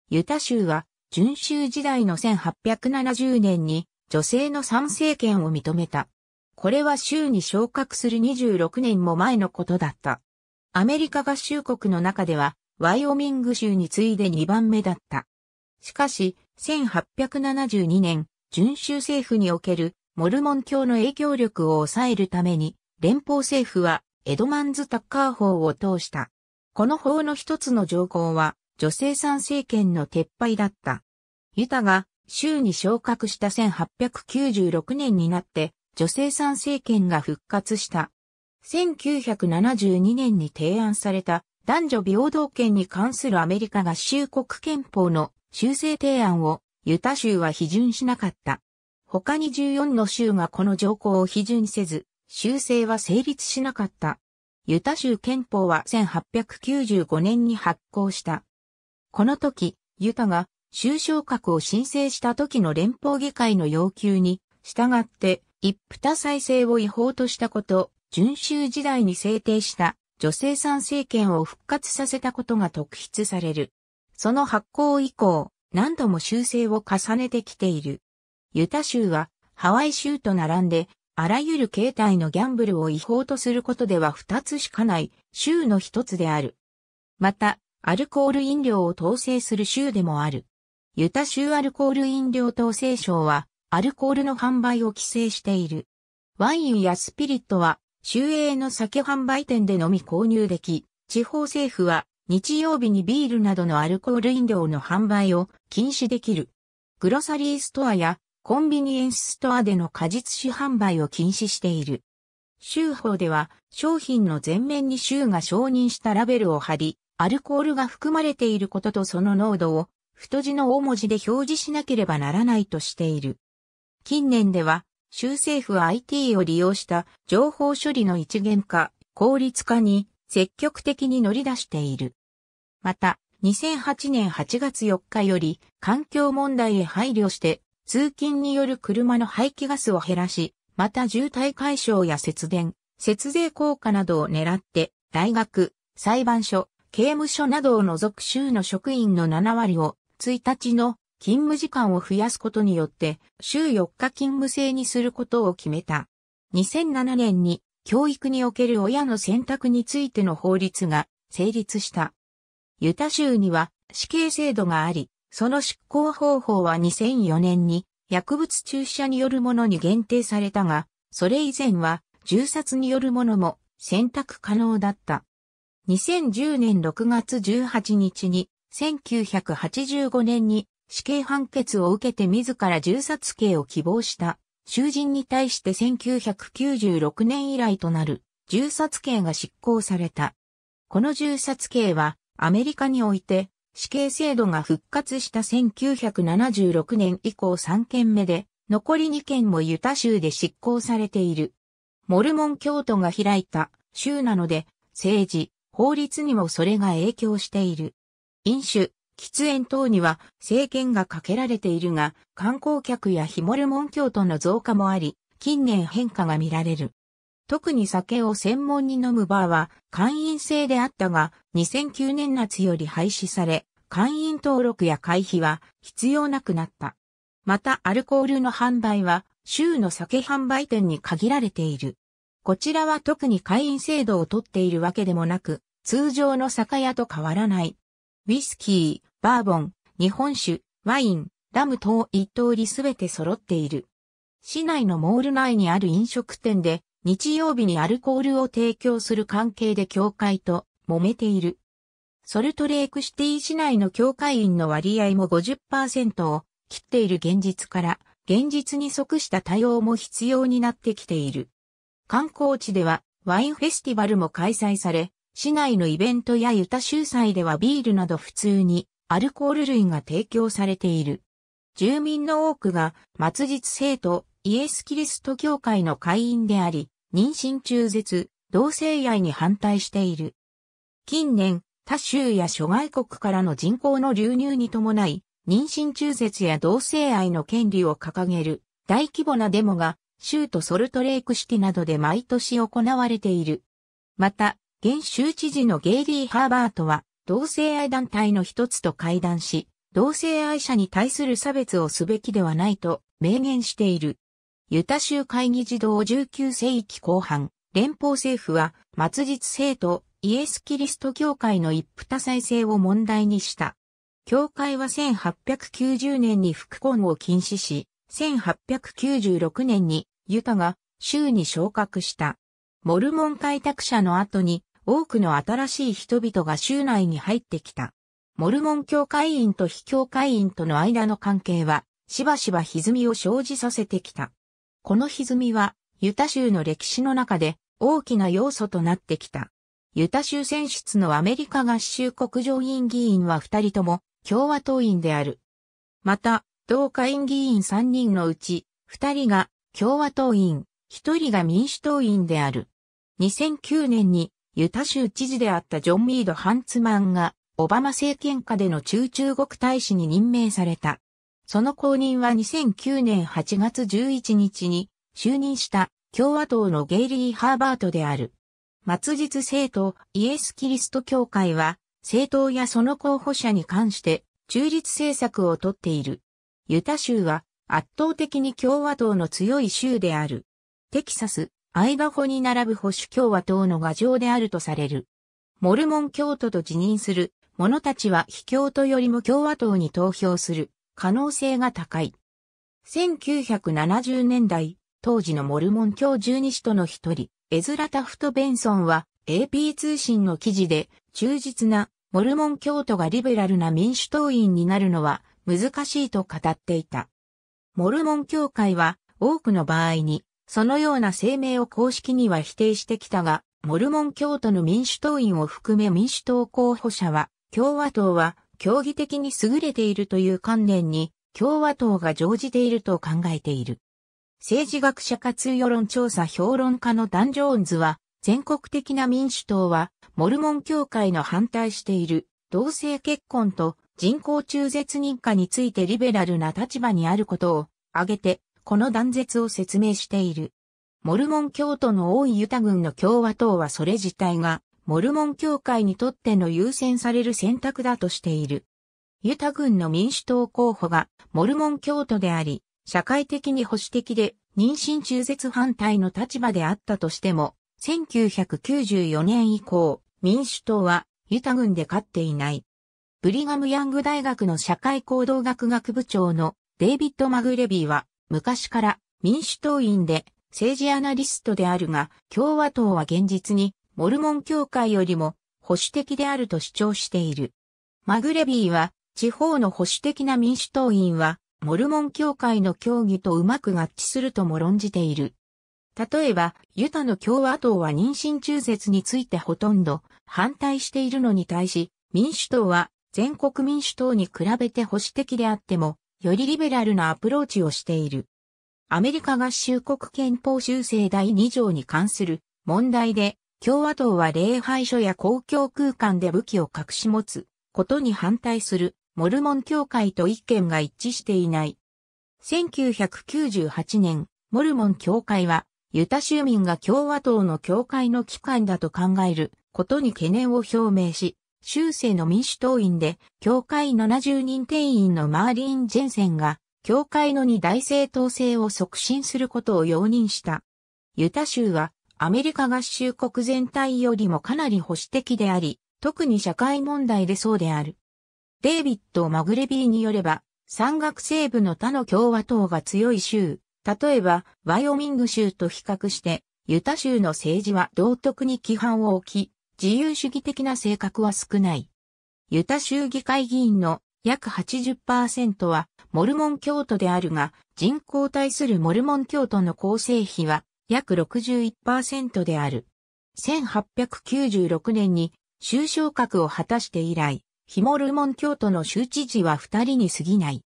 ユタ州は、準州時代の1870年に女性の参政権を認めた。これは州に昇格する26年も前のことだった。アメリカ合衆国の中では、ワイオミング州に次いで2番目だった。しかし、1872年、準州政府におけるモルモン教の影響力を抑えるために、連邦政府はエドマンズ・タッカー法を通した。この法の一つの条項は、女性参政権の撤廃だった。ユタが州に昇格した1896年になって、女性参政権が復活した。1972年に提案された男女平等権に関するアメリカ合衆国憲法の修正提案をユタ州は批准しなかった。他に14の州がこの条項を批准せず、修正は成立しなかった。ユタ州憲法は1895年に発行した。この時、ユタが州昇格を申請した時の連邦議会の要求に従って、一夫多再生を違法としたこと、遵州時代に制定した女性参政権を復活させたことが特筆される。その発行以降、何度も修正を重ねてきている。ユタ州はハワイ州と並んであらゆる形態のギャンブルを違法とすることでは二つしかない州の一つである。また、アルコール飲料を統制する州でもある。ユタ州アルコール飲料統制省はアルコールの販売を規制している。ワインやスピリットは州営の酒販売店でのみ購入でき、地方政府は日曜日にビールなどのアルコール飲料の販売を禁止できる。グロサリーストアやコンビニエンスストアでの果実酒販売を禁止している。州法では商品の前面に州が承認したラベルを貼り、アルコールが含まれていることとその濃度を太字の大文字で表示しなければならないとしている。近年では州政府 IT を利用した情報処理の一元化、効率化に積極的に乗り出している。また、2008年8月4日より環境問題へ配慮して通勤による車の排気ガスを減らし、また渋滞解消や節電、節税効果などを狙って、大学、裁判所、刑務所などを除く州の職員の7割を、1日の勤務時間を増やすことによって、週4日勤務制にすることを決めた。2007年に、教育における親の選択についての法律が成立した。ユタ州には死刑制度があり、その執行方法は2004年に薬物注射によるものに限定されたが、それ以前は銃殺によるものも選択可能だった。2010年6月18日に1985年に死刑判決を受けて自ら銃殺刑を希望した囚人に対して1996年以来となる銃殺刑が執行された。この銃殺刑はアメリカにおいて死刑制度が復活した1976年以降3件目で、残り2件もユタ州で執行されている。モルモン教徒が開いた州なので、政治、法律にもそれが影響している。飲酒、喫煙等には政権がかけられているが、観光客や非モルモン教徒の増加もあり、近年変化が見られる。特に酒を専門に飲むバーは会員制であったが、2009年夏より廃止され、会員登録や会費は必要なくなった。またアルコールの販売は州の酒販売店に限られている。こちらは特に会員制度をとっているわけでもなく、通常の酒屋と変わらない。ウィスキー、バーボン、日本酒、ワイン、ラム等一通りすべて揃っている。市内のモール内にある飲食店で日曜日にアルコールを提供する関係で教会と揉めている。ソルトレークシティ市内の教会員の割合も50%を切っている現実から、現実に即した対応も必要になってきている。観光地ではワインフェスティバルも開催され、市内のイベントやユタ州祭ではビールなど普通にアルコール類が提供されている。住民の多くが末日生徒イエス・キリスト教会の会員であり、妊娠中絶、同性愛に反対している。近年、他州や諸外国からの人口の流入に伴い、妊娠中絶や同性愛の権利を掲げる大規模なデモが州都ソルトレークシティなどで毎年行われている。また、現州知事のゲイリー・ハーバートは同性愛団体の一つと会談し、同性愛者に対する差別をすべきではないと明言している。ユタ州会議児童19世紀後半、連邦政府は、末日生徒、イエス・キリスト教会の一夫多妻制を問題にした。教会は1890年に復婚を禁止し、1896年にユタが州に昇格した。モルモン開拓者の後に多くの新しい人々が州内に入ってきた。モルモン教会員と非教会員との間の関係はしばしば歪みを生じさせてきた。この歪みは、ユタ州の歴史の中で大きな要素となってきた。ユタ州選出のアメリカ合衆国上院議員は二人とも共和党員である。また、同下院議員三人のうち、二人が共和党員、一人が民主党員である。2009年にユタ州知事であったジョン・ミード・ハンツマンが、オバマ政権下での中中国大使に任命された。その後任は2009年8月11日に就任した共和党のゲイリー・ハーバートである。末日政党イエス・キリスト教会は政党やその候補者に関して中立政策をとっている。ユタ州は圧倒的に共和党の強い州である。テキサス、アイバホに並ぶ保守共和党の牙城であるとされる。モルモン教徒と辞任する者たちは非教徒よりも共和党に投票する。可能性が高い。1970年代、当時のモルモン教十二使徒の一人、エズラ・タフト・ベンソンは AP 通信の記事で忠実なモルモン教徒がリベラルな民主党員になるのは難しいと語っていた。モルモン教会は多くの場合にそのような声明を公式には否定してきたが、モルモン教徒の民主党員を含め民主党候補者は、共和党は競技的に優れているという観念に共和党が乗じていると考えている。政治学者活用世論調査評論家のダン・ジョーンズは、全国的な民主党は、モルモン教会の反対している、同性結婚と人工中絶認可についてリベラルな立場にあることを挙げて、この断絶を説明している。モルモン教徒の多いユタ軍の共和党はそれ自体がモルモン教会にとっての優先される選択だとしている。ユタ軍の民主党候補がモルモン教徒であり、社会的に保守的で妊娠中絶反対の立場であったとしても、1994年以降、民主党はユタ軍で勝っていない。ブリガム・ヤング大学の社会行動学学部長のデイビッド・マグレビーは、昔から民主党員で政治アナリストであるが、共和党は現実にモルモン教会よりも保守的であると主張している。マグレビーは、地方の保守的な民主党員は、モルモン教会の教義とうまく合致するとも論じている。例えば、ユタの共和党は妊娠中絶についてほとんど反対しているのに対し、民主党は全国民主党に比べて保守的であっても、よりリベラルなアプローチをしている。アメリカ合衆国憲法修正第2条に関する問題で共和党は礼拝所や公共空間で武器を隠し持つことに反対するモルモン教会と意見が一致していない。1998年、モルモン教会はユタ州民が共和党の教会の機関だと考えることに懸念を表明し、州政の民主党員で、教会70人定員のマーリン・ジェンセンが、教会の二大政党制を促進することを容認した。ユタ州は、アメリカ合衆国全体よりもかなり保守的であり、特に社会問題でそうである。デイビッド・マグレビーによれば、山岳西部の他の共和党が強い州、例えば、ワイオミング州と比較して、ユタ州の政治は道徳に規範を置き、自由主義的な性格は少ない。ユタ州議会議員の約80%はモルモン教徒であるが、人口対するモルモン教徒の構成比は約61%である。1896年に州昇格を果たして以来、ヒモルモン教徒の州知事は二人に過ぎない。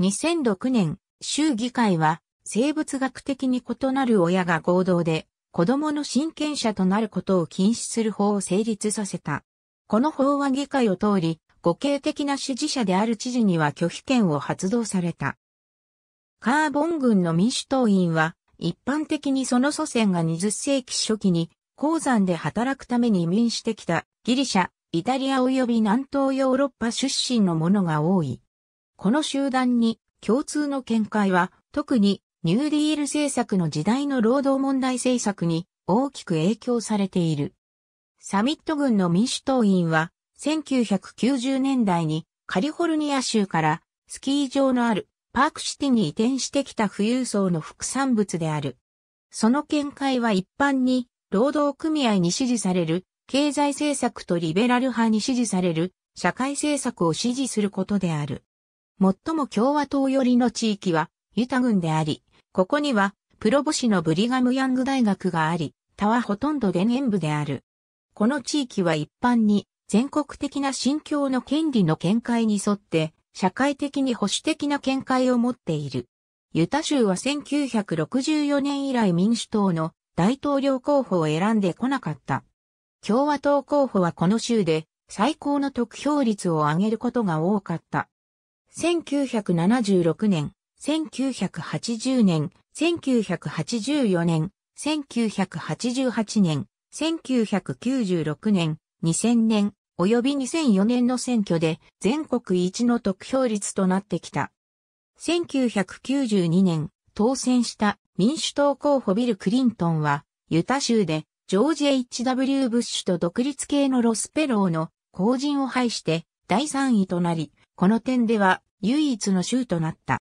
2006年、州議会は生物学的に異なる親が合同で子供の親権者となることを禁止する法を成立させた。この法は議会を通り、互恵的な支持者である知事には拒否権を発動された。カーボン軍の民主党員は一般的にその祖先が20世紀初期に鉱山で働くために移民してきたギリシャ、イタリア及び南東ヨーロッパ出身のものが多い。この集団に共通の見解は特にニューディール政策の時代の労働問題政策に大きく影響されている。サミット軍の民主党員は1990年代にカリフォルニア州からスキー場のあるパークシティに移転してきた富裕層の副産物である。その見解は一般に、労働組合に支持される、経済政策とリベラル派に支持される、社会政策を支持することである。最も共和党寄りの地域は、ユタ郡であり、ここには、プロボシのブリガムヤング大学があり、他はほとんど田園部である。この地域は一般に全国的な信教の権利の見解に沿って社会的に保守的な見解を持っている。ユタ州は1964年以来民主党の大統領候補を選んでこなかった。共和党候補はこの州で最高の得票率を上げることが多かった。1976年、1980年、1984年、1988年、1996年、2000年、及び2004年の選挙で全国一の得票率となってきた。1992年、当選した民主党候補ビル・クリントンは、ユタ州でジョージ・ H.W. ブッシュと独立系のロスペローの後陣を排して第3位となり、この点では唯一の州となった。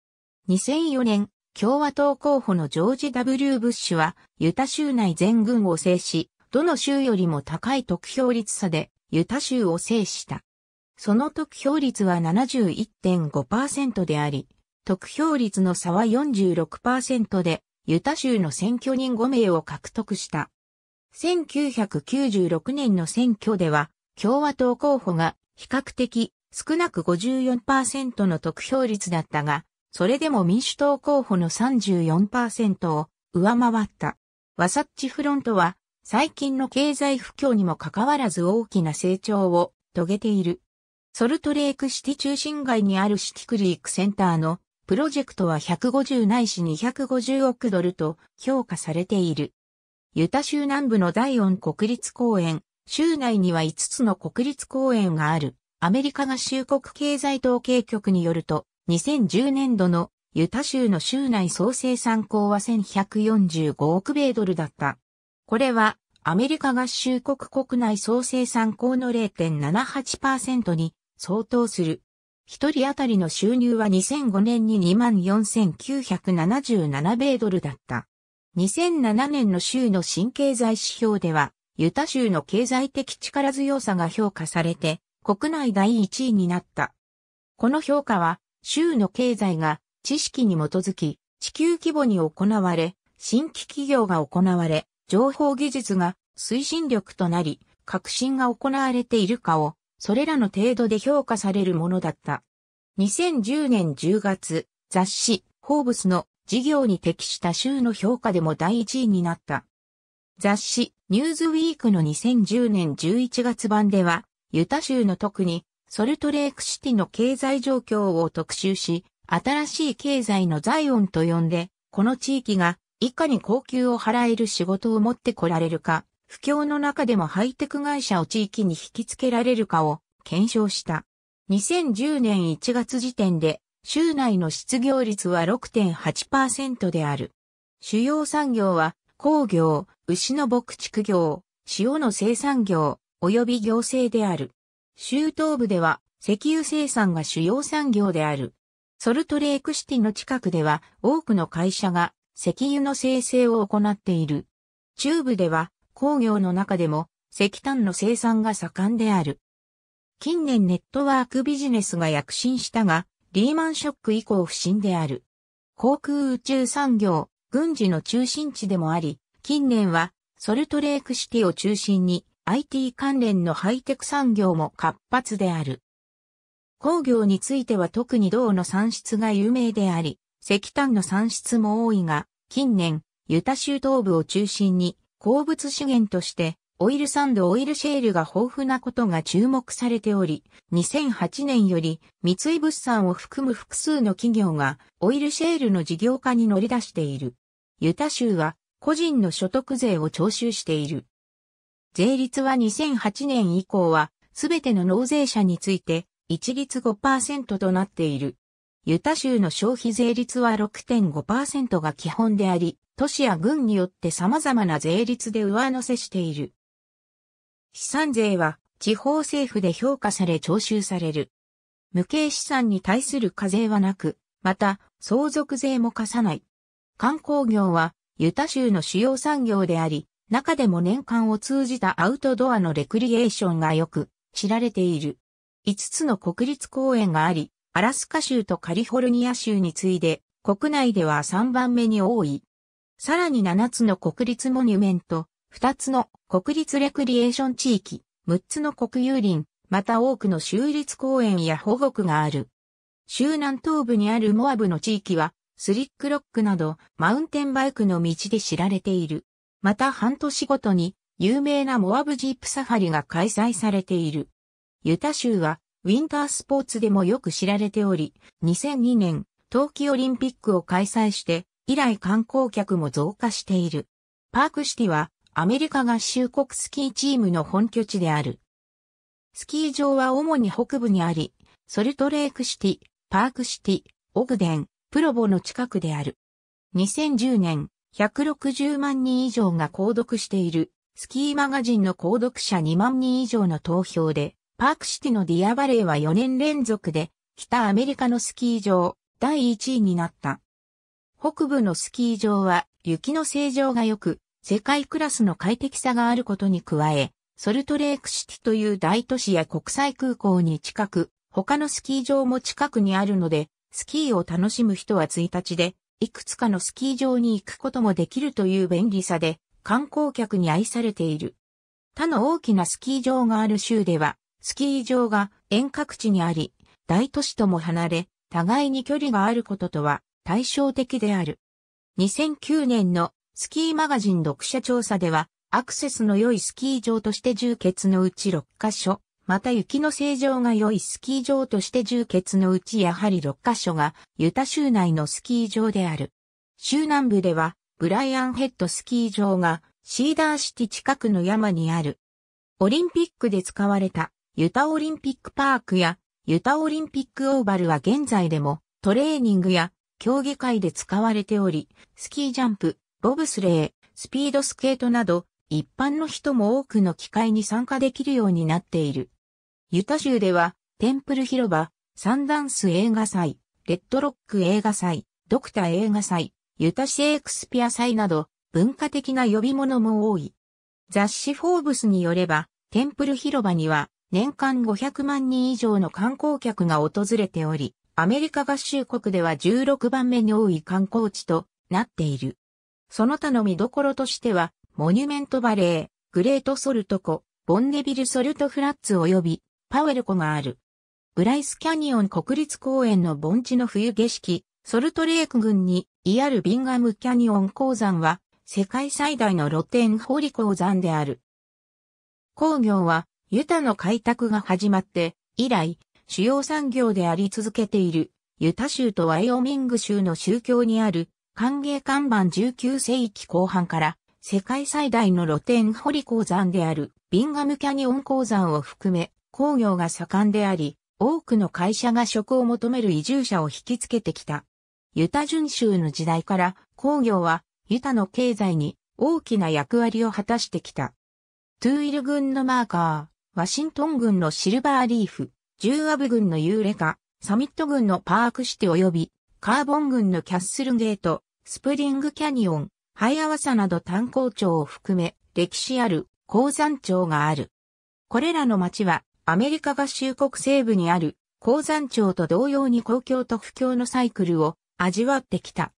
2004年、共和党候補のジョージ・ W. ブッシュはユタ州内全軍を制し、どの州よりも高い得票率差でユタ州を制した。その得票率は71.5%であり、得票率の差は46%で、ユタ州の選挙人5名を獲得した。1996年の選挙では、共和党候補が比較的少なく54%の得票率だったが、それでも民主党候補の34%を上回った。ワサッチフロントは最近の経済不況にもかかわらず大きな成長を遂げている。ソルトレークシティ中心街にあるシティクリークセンターのプロジェクトは150ないし250億ドルと評価されている。ユタ州南部の第4国立公園、州内には5つの国立公園がある。アメリカ合衆国経済統計局によると、2010年度のユタ州の州内総生産高は1145億米ドルだった。これはアメリカ合衆国国内総生産高の0.78%に相当する。一人当たりの収入は2005年に24,977米ドルだった。2007年の州の新経済指標では、ユタ州の経済的力強さが評価されて、国内第1位になった。この評価は、州の経済が知識に基づき、地球規模に行われ、新規企業が行われ、情報技術が推進力となり、革新が行われているかを、それらの程度で評価されるものだった。2010年10月、雑誌、ホーブスの事業に適した州の評価でも第1位になった。雑誌、ニューズウィークの2010年11月版では、ユタ州の特に、ソルトレークシティの経済状況を特集し、新しい経済のザイオンと呼んで、この地域がいかに高級を払える仕事を持ってこられるか、不況の中でもハイテク会社を地域に引き付けられるかを検証した。2010年1月時点で、州内の失業率は6.8%である。主要産業は、工業、牛の牧畜業、塩の生産業、及び行政である。州東部では、石油生産が主要産業である。ソルトレークシティの近くでは、多くの会社が石油の生成を行っている。中部では工業の中でも石炭の生産が盛んである。近年ネットワークビジネスが躍進したが、リーマンショック以降不振である。航空宇宙産業、軍事の中心地でもあり、近年はソルトレークシティを中心に IT 関連のハイテク産業も活発である。工業については特に銅の産出が有名であり、石炭の産出も多いが、近年、ユタ州東部を中心に鉱物資源としてオイルサンドオイルシェールが豊富なことが注目されており、2008年より三井物産を含む複数の企業がオイルシェールの事業化に乗り出している。ユタ州は個人の所得税を徴収している。税率は2008年以降はすべての納税者について一律5%となっている。ユタ州の消費税率は6.5%が基本であり、都市や郡によって様々な税率で上乗せしている。資産税は地方政府で評価され徴収される。無形資産に対する課税はなく、また相続税も課さない。観光業はユタ州の主要産業であり、中でも年間を通じたアウトドアのレクリエーションがよく知られている。5つの国立公園があり、アラスカ州とカリフォルニア州に次いで、国内では3番目に多い。さらに7つの国立モニュメント、2つの国立レクリエーション地域、6つの国有林、また多くの州立公園や保護区がある。州南東部にあるモアブの地域は、スリックロックなど、マウンテンバイクの道で知られている。また半年ごとに、有名なモアブジープサファリが開催されている。ユタ州は、ウィンタースポーツでもよく知られており、2002年、冬季オリンピックを開催して、以来観光客も増加している。パークシティは、アメリカ合衆国スキーチームの本拠地である。スキー場は主に北部にあり、ソルトレークシティ、パークシティ、オグデン、プロボの近くである。2010年、160万人以上が購読している、スキーマガジンの購読者2万人以上の投票で、パークシティのディアバレーは4年連続で、北アメリカのスキー場、第1位になった。北部のスキー場は、雪の正常が良く、世界クラスの快適さがあることに加え、ソルトレークシティという大都市や国際空港に近く、他のスキー場も近くにあるので、スキーを楽しむ人は1日で、いくつかのスキー場に行くこともできるという便利さで、観光客に愛されている。他の大きなスキー場がある州では、スキー場が遠隔地にあり、大都市とも離れ、互いに距離があることとは対照的である。2009年のスキーマガジン読者調査では、アクセスの良いスキー場として充血のうち6カ所、また雪の正常が良いスキー場として充血のうちやはり6カ所がユタ州内のスキー場である。州南部ではブライアンヘッドスキー場がシーダーシティ近くの山にある。オリンピックで使われたユタオリンピックパークやユタオリンピックオーバルは現在でもトレーニングや競技会で使われており、スキージャンプ、ボブスレー、スピードスケートなど一般の人も多くの機会に参加できるようになっている。ユタ州ではテンプル広場、サンダンス映画祭、レッドロック映画祭、ドクター映画祭、ユタシェイクスピア祭など文化的な呼び物も多い。雑誌フォーブスによれば、テンプル広場には年間500万人以上の観光客が訪れており、アメリカ合衆国では16番目に多い観光地となっている。その他の見どころとしては、モニュメントバレー、グレートソルト湖、ボンネビルソルトフラッツ及びパウエル湖がある。ブライスキャニオン国立公園の盆地の冬景色、ソルトレーク群に、イアルビンガムキャニオン鉱山は、世界最大の露天掘り鉱山である。工業は、ユタの開拓が始まって、以来、主要産業であり続けている、ユタ州とワイオミング州の宗教にある、歓迎看板19世紀後半から、世界最大の露天掘り鉱山である、ビンガムキャニオン鉱山を含め、工業が盛んであり、多くの会社が職を求める移住者を引きつけてきた。ユタ巡州の時代から工業はユタの経済に大きな役割を果たしてきた。トゥーイル軍のマーカー、ワシントン軍のシルバーリーフ、ジューアブ軍のユーレカ、サミット軍のパークシティ及び、カーボン軍のキャッスルゲート、スプリングキャニオン、ハイアワサなど炭鉱町を含め、歴史ある鉱山町がある。これらの町は、アメリカ合衆国西部にある鉱山町と同様に公共と不況のサイクルを味わってきた。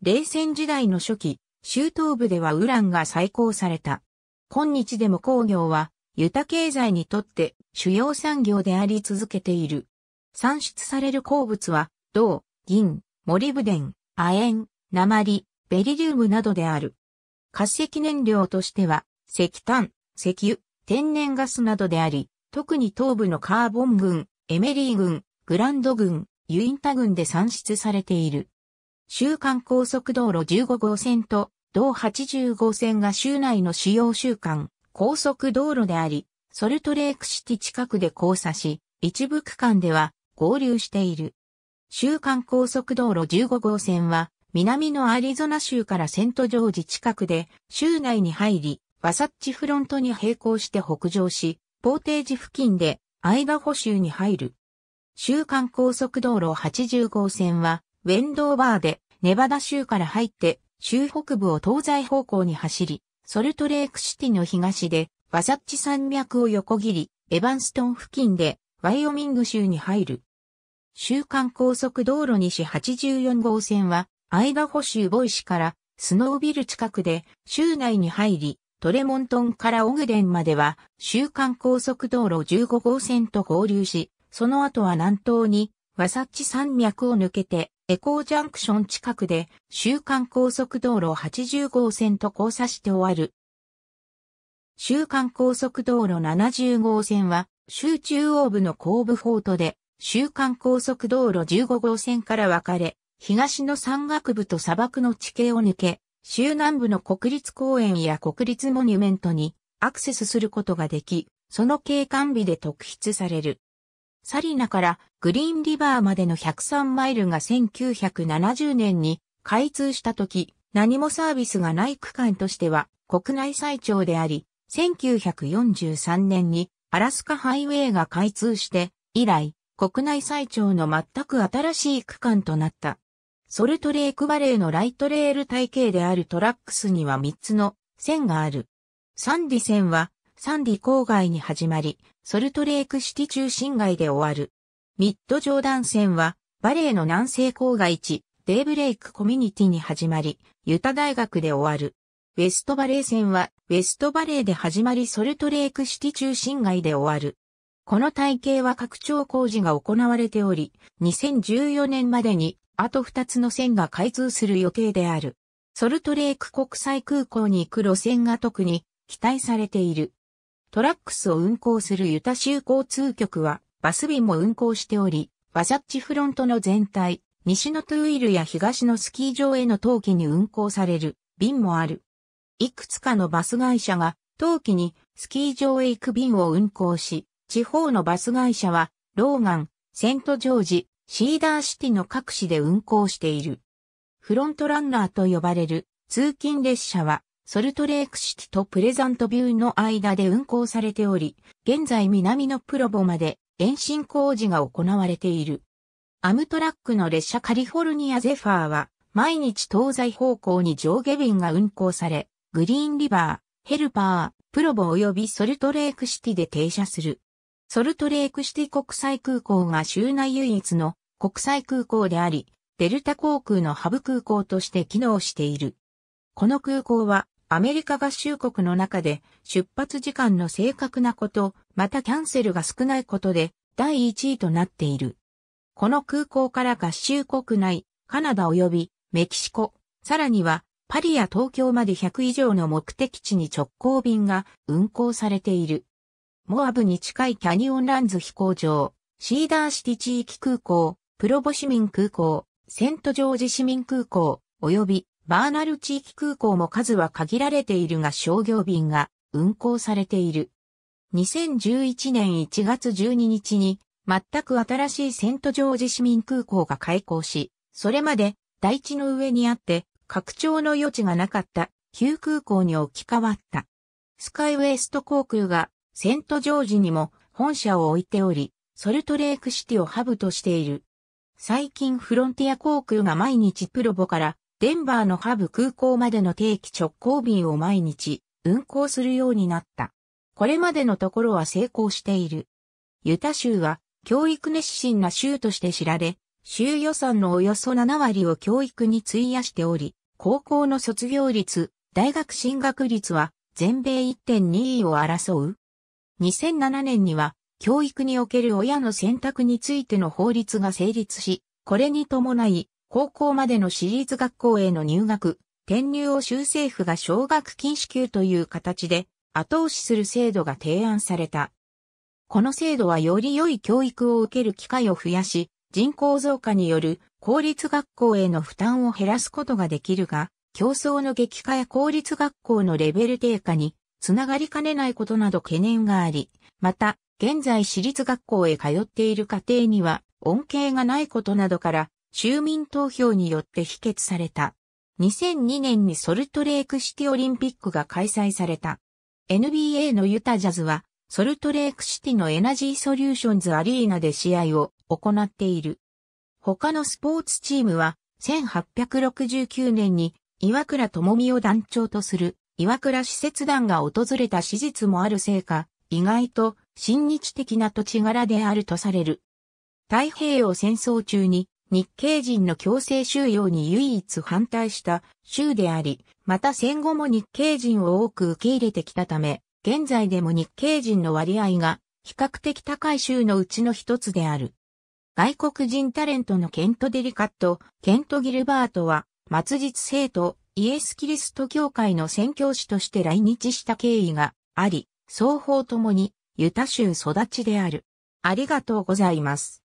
冷戦時代の初期、州東部ではウランが再興された。今日でも工業はユタ経済にとって主要産業であり続けている。産出される鉱物は、銅、銀、モリブデン、亜鉛、鉛、ベリリウムなどである。化石燃料としては、石炭、石油、天然ガスなどであり、特に東部のカーボン群、エメリー群、グランド群、ユインタ群で産出されている。週間高速道路15号線と、同85線が州内の主要週間高速道路であり、ソルトレークシティ近くで交差し、一部区間では合流している。週間高速道路15号線は、南のアリゾナ州からセントジョージ近くで、州内に入り、ワサッチフロントに並行して北上し、ポーテージ付近で、アイダホ州に入る。週間高速道路80号線は、ウェンドーバーで、ネバダ州から入って、州北部を東西方向に走り、ソルトレークシティの東で、ワサッチ山脈を横切り、エバンストン付近で、ワイオミング州に入る。週間高速道路西84号線は、アイダホ州ボイシからスノービル近くで州内に入り、トレモントンからオグデンまでは週間高速道路15号線と合流し、その後は南東にワサッチ山脈を抜けてエコージャンクション近くで、週刊高速道路80号線と交差して終わる。週刊高速道路70号線は、州中央部の後部フォートで、週刊高速道路15号線から分かれ、東の山岳部と砂漠の地形を抜け、州南部の国立公園や国立モニュメントにアクセスすることができ、その景観美で特筆される。サリナからグリーンリバーまでの103マイルが1970年に開通した時、何もサービスがない区間としては国内最長であり、1943年にアラスカハイウェイが開通して以来、国内最長の全く新しい区間となった。ソルトレークバレーのライトレール体系であるトラックスには3つの線がある。サンディ線はサンディ郊外に始まり、ソルトレークシティ中心街で終わる。ミッドジョーダン線は、バレーの南西郊外地、デイブレイクコミュニティに始まり、ユタ大学で終わる。ウェストバレー線は、ウェストバレーで始まりソルトレークシティ中心街で終わる。この体系は拡張工事が行われており、2014年までに、あと2つの線が開通する予定である。ソルトレーク国際空港に行く路線が特に期待されている。トラックスを運行するユタ州交通局は、バス便も運行しており、バサッチフロントの全体、西のトゥーイルや東のスキー場への冬季に運行される便もある。いくつかのバス会社が冬季にスキー場へ行く便を運行し、地方のバス会社はローガン、セントジョージ、シーダーシティの各市で運行している。フロントランナーと呼ばれる通勤列車はソルトレークシティとプレザントビューの間で運行されており、現在南のプロボまで延伸工事が行われている。アムトラックの列車カリフォルニアゼファーは、毎日東西方向に上下便が運行され、グリーンリバー、ヘルパー、プロボ及びソルトレークシティで停車する。ソルトレークシティ国際空港が州内唯一の国際空港であり、デルタ航空のハブ空港として機能している。この空港はアメリカ合衆国の中で出発時間の正確なこと、またキャンセルが少ないことで第1位となっている。この空港から合衆国内、カナダ及びメキシコ、さらにはパリや東京まで100以上の目的地に直行便が運行されている。モアブに近いキャニオンランズ飛行場、シーダーシティ地域空港、プロボ市民空港、セントジョージ市民空港、及びバーナル地域空港も数は限られているが商業便が運航されている。2011年1月12日に全く新しいセントジョージ市民空港が開港し、それまで台地の上にあって拡張の余地がなかった旧空港に置き換わった。スカイウエスト航空がセントジョージにも本社を置いており、ソルトレークシティをハブとしている。最近フロンティア航空が毎日プロボからデンバーのハブ空港までの定期直行便を毎日運行するようになった。これまでのところは成功している。ユタ州は教育熱心な州として知られ、州予算のおよそ7割を教育に費やしており、高校の卒業率、大学進学率は全米1.2位を争う。2007年には教育における親の選択についての法律が成立し、これに伴い高校までの私立学校への入学、転入を州政府が奨学金支給という形で後押しする制度が提案された。この制度はより良い教育を受ける機会を増やし、人口増加による公立学校への負担を減らすことができるが、競争の激化や公立学校のレベル低下につながりかねないことなど懸念があり、また、現在私立学校へ通っている家庭には恩恵がないことなどから、州民投票によって否決された。2002年にソルトレークシティオリンピックが開催された。NBA のユタジャズは、ソルトレークシティのエナジーソリューションズアリーナで試合を行っている。他のスポーツチームは、1869年に岩倉智美を団長とする岩倉使節団が訪れた史実もあるせいか、意外と親日的な土地柄であるとされる。太平洋戦争中に日系人の強制収容に唯一反対した州であり、また戦後も日系人を多く受け入れてきたため、現在でも日系人の割合が比較的高い州のうちの一つである。外国人タレントのケント・デリカット、ケント・ギルバートは、末日生徒、イエス・キリスト教会の宣教師として来日した経緯があり、双方ともにユタ州育ちである。ありがとうございます。